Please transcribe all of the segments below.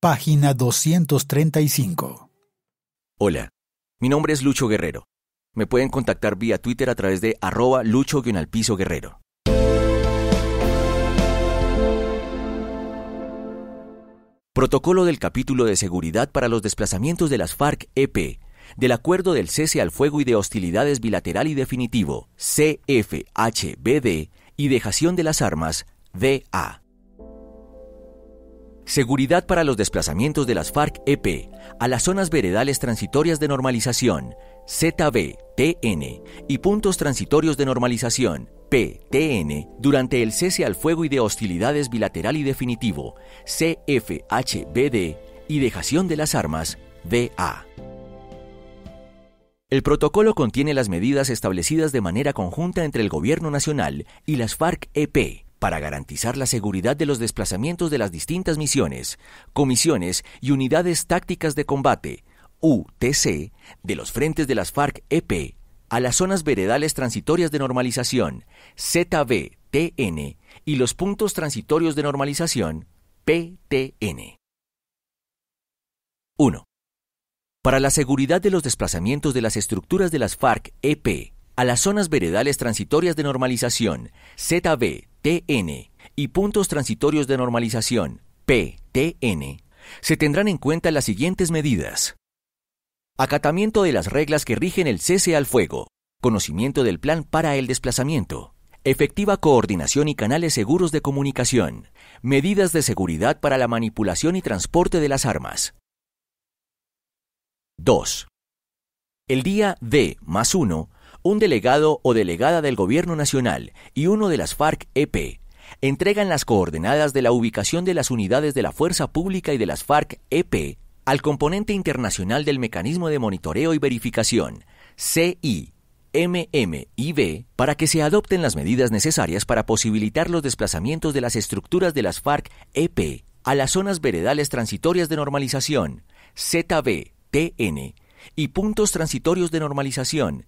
página 235. Hola, mi nombre es Lucho Guerrero. Me pueden contactar vía Twitter a través de arroba lucho guerrero. Protocolo del capítulo de seguridad para los desplazamientos de las FARC-EP del Acuerdo del Cese al Fuego y de Hostilidades Bilateral y Definitivo, CFHBD, y Dejación de las Armas, DA. Seguridad para los desplazamientos de las FARC-EP a las zonas veredales transitorias de normalización, ZBTN, y puntos transitorios de normalización, PTN, durante el cese al fuego y de hostilidades bilateral y definitivo, CFHBD, y dejación de las armas, DA. El protocolo contiene las medidas establecidas de manera conjunta entre el Gobierno Nacional y las FARC-EP para garantizar la seguridad de los desplazamientos de las distintas misiones, comisiones y unidades tácticas de combate, UTC, de los frentes de las FARC-EP a las zonas veredales transitorias de normalización, ZBTN, y los puntos transitorios de normalización, PTN. 1. Para la seguridad de los desplazamientos de las estructuras de las FARC-EP, a las zonas veredales transitorias de normalización, TN, y puntos transitorios de normalización, PTN, se tendrán en cuenta las siguientes medidas. Acatamiento de las reglas que rigen el cese al fuego, conocimiento del plan para el desplazamiento, efectiva coordinación y canales seguros de comunicación, medidas de seguridad para la manipulación y transporte de las armas. 2. El día D más 1 un delegado o delegada del Gobierno Nacional y uno de las FARC-EP entregan las coordenadas de la ubicación de las unidades de la Fuerza Pública y de las FARC-EP al componente internacional del Mecanismo de Monitoreo y Verificación, CI. para que se adopten las medidas necesarias para posibilitar los desplazamientos de las estructuras de las FARC-EP a las zonas veredales transitorias de normalización, zb y puntos transitorios de normalización,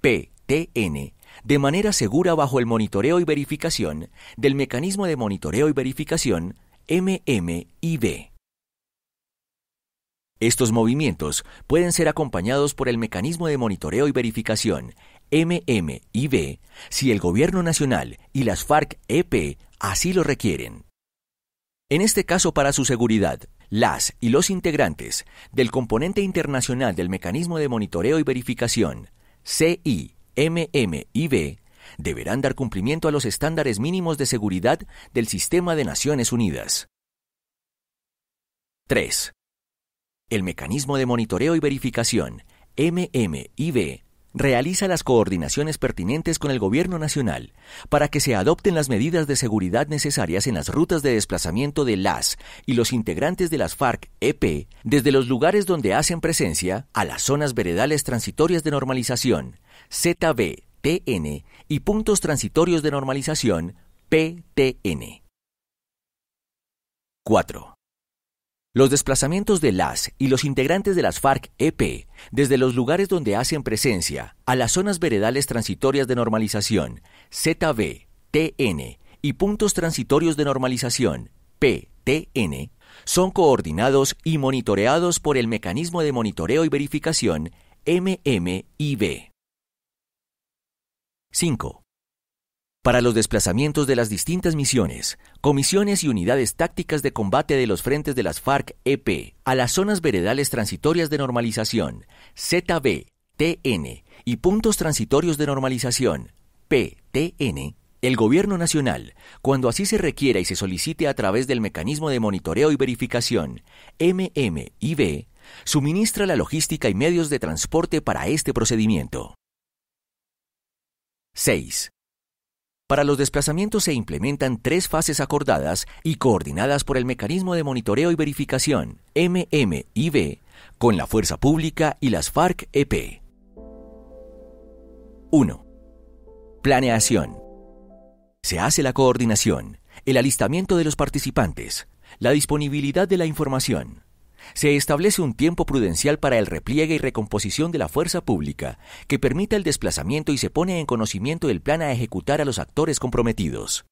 PTN de manera segura bajo el monitoreo y verificación del mecanismo de monitoreo y verificación MMIB. Estos movimientos pueden ser acompañados por el mecanismo de monitoreo y verificación MMIB si el Gobierno Nacional y las FARC-EP así lo requieren. En este caso, para su seguridad, las y los integrantes del componente internacional del mecanismo de monitoreo y verificación CIMMIB deberán dar cumplimiento a los estándares mínimos de seguridad del sistema de Naciones Unidas. 3. El mecanismo de monitoreo y verificación, MMIB, realiza las coordinaciones pertinentes con el Gobierno Nacional para que se adopten las medidas de seguridad necesarias en las rutas de desplazamiento de las y los integrantes de las FARC-EP desde los lugares donde hacen presencia a las zonas veredales transitorias de normalización, ZB, y puntos transitorios de normalización, PTN. 4. Los desplazamientos de las y los integrantes de las FARC-EP desde los lugares donde hacen presencia a las zonas veredales transitorias de normalización, ZB, TN, y puntos transitorios de normalización, PTN, son coordinados y monitoreados por el Mecanismo de Monitoreo y Verificación, MMIB. 5 para los desplazamientos de las distintas misiones, comisiones y unidades tácticas de combate de los frentes de las FARC-EP a las zonas veredales transitorias de normalización, ZB, TN, y puntos transitorios de normalización, PTN, el Gobierno Nacional, cuando así se requiera y se solicite a través del Mecanismo de Monitoreo y Verificación, MMIB, suministra la logística y medios de transporte para este procedimiento. 6. Para los desplazamientos se implementan tres fases acordadas y coordinadas por el Mecanismo de Monitoreo y Verificación, MMIB, con la Fuerza Pública y las FARC-EP. 1. Planeación. Se hace la coordinación, el alistamiento de los participantes, la disponibilidad de la información, se establece un tiempo prudencial para el repliegue y recomposición de la fuerza pública, que permita el desplazamiento y se pone en conocimiento el plan a ejecutar a los actores comprometidos.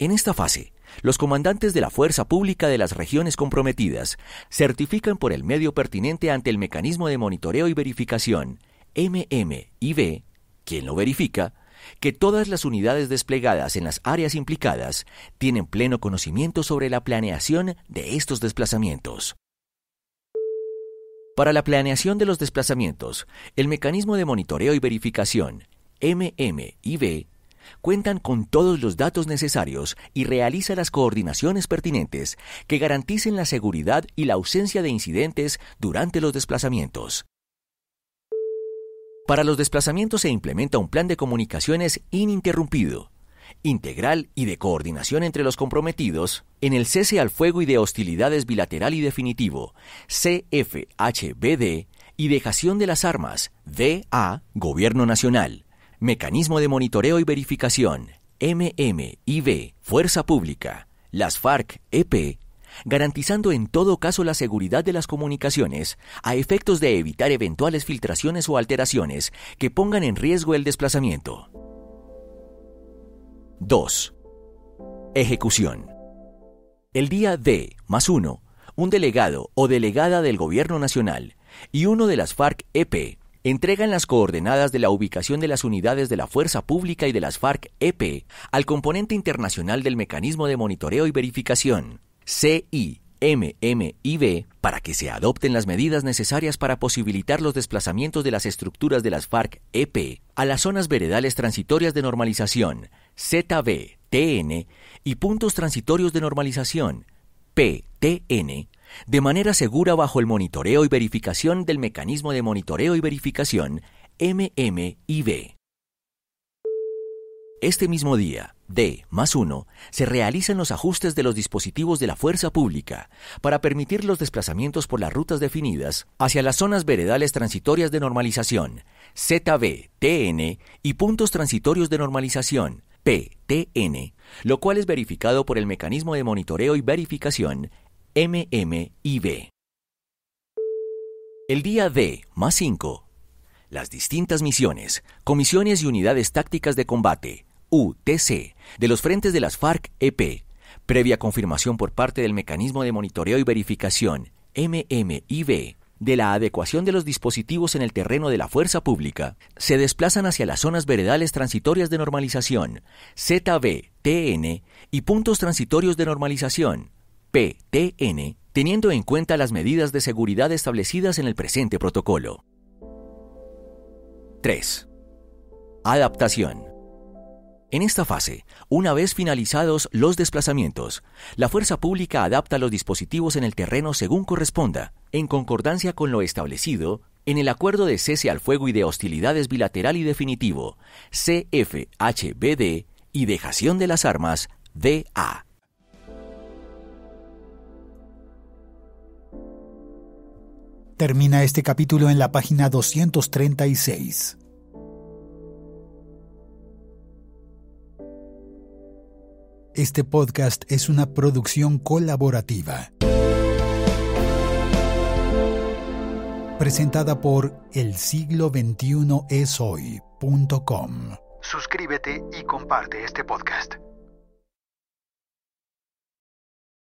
En esta fase, los comandantes de la fuerza pública de las regiones comprometidas certifican por el medio pertinente ante el mecanismo de monitoreo y verificación, MMIB, quien lo verifica, que todas las unidades desplegadas en las áreas implicadas tienen pleno conocimiento sobre la planeación de estos desplazamientos. Para la planeación de los desplazamientos, el mecanismo de monitoreo y verificación, MMIB, cuentan con todos los datos necesarios y realiza las coordinaciones pertinentes que garanticen la seguridad y la ausencia de incidentes durante los desplazamientos. Para los desplazamientos se implementa un plan de comunicaciones ininterrumpido, integral y de coordinación entre los comprometidos en el cese al fuego y de hostilidades bilateral y definitivo, CFHBD, y dejación de las armas, DA, Gobierno Nacional, Mecanismo de Monitoreo y Verificación, MMIB, Fuerza Pública, las FARC, EP garantizando en todo caso la seguridad de las comunicaciones, a efectos de evitar eventuales filtraciones o alteraciones que pongan en riesgo el desplazamiento. 2. Ejecución. El día D más 1, un delegado o delegada del Gobierno Nacional y uno de las FARC-EP entregan las coordenadas de la ubicación de las unidades de la Fuerza Pública y de las FARC-EP al componente internacional del Mecanismo de Monitoreo y Verificación, CIMMIB para que se adopten las medidas necesarias para posibilitar los desplazamientos de las estructuras de las FARC-EP a las zonas veredales transitorias de normalización, ZB-TN, y puntos transitorios de normalización, PTN, de manera segura bajo el monitoreo y verificación del mecanismo de monitoreo y verificación, MMIB. Este mismo día, D. Más 1. Se realizan los ajustes de los dispositivos de la fuerza pública para permitir los desplazamientos por las rutas definidas hacia las zonas veredales transitorias de normalización, ZB, TN y puntos transitorios de normalización, PTN, lo cual es verificado por el mecanismo de monitoreo y verificación, MMIB. El día D. Más 5. Las distintas misiones, comisiones y unidades tácticas de combate UTC de los frentes de las FARC-EP, previa confirmación por parte del Mecanismo de Monitoreo y Verificación, MMIB, de la adecuación de los dispositivos en el terreno de la fuerza pública, se desplazan hacia las zonas veredales transitorias de normalización, ZVTN, y puntos transitorios de normalización, PTN, teniendo en cuenta las medidas de seguridad establecidas en el presente protocolo. 3. Adaptación. En esta fase, una vez finalizados los desplazamientos, la fuerza pública adapta los dispositivos en el terreno según corresponda, en concordancia con lo establecido en el Acuerdo de Cese al Fuego y de Hostilidades Bilateral y Definitivo, CFHBD, y Dejación de las Armas, DA. Termina este capítulo en la página 236. Este podcast es una producción colaborativa. Presentada por el siglo 21 es Suscríbete y comparte este podcast.